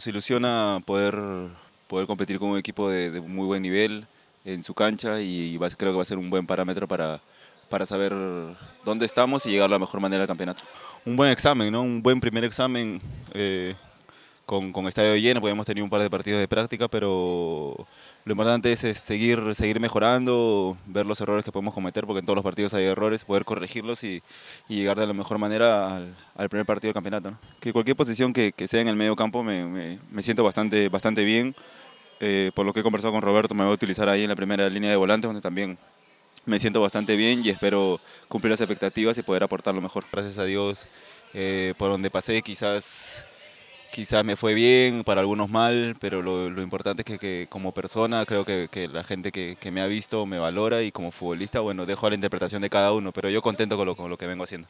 nos ilusiona poder, poder competir con un equipo de, muy buen nivel en su cancha y creo que va a ser un buen parámetro para, para saber dónde estamos y llegar de la mejor manera al campeonato. Un buen examen, ¿no? Un buen primer examen. Eh, con, con estadio lleno, podemos tener un par de partidos de práctica, pero lo importante es, seguir, seguir mejorando, ver los errores que podemos cometer, porque en todos los partidos hay errores, poder corregirlos y, llegar de la mejor manera al, primer partido del campeonato. Que cualquier posición que, sea en el medio campo me, siento bastante, bastante bien. Eh, por lo que he conversado con Roberto, me voy a utilizar ahí en la primera línea de volantes, donde también me siento bastante bien y espero cumplir las expectativas y poder aportar lo mejor. Gracias a Dios, eh, por donde pasé quizás quizás me fue bien, para algunos mal, pero lo, importante es que, como persona creo que, la gente que, me ha visto me valora y como futbolista, bueno, dejo a la interpretación de cada uno, pero yo contento con lo que vengo haciendo.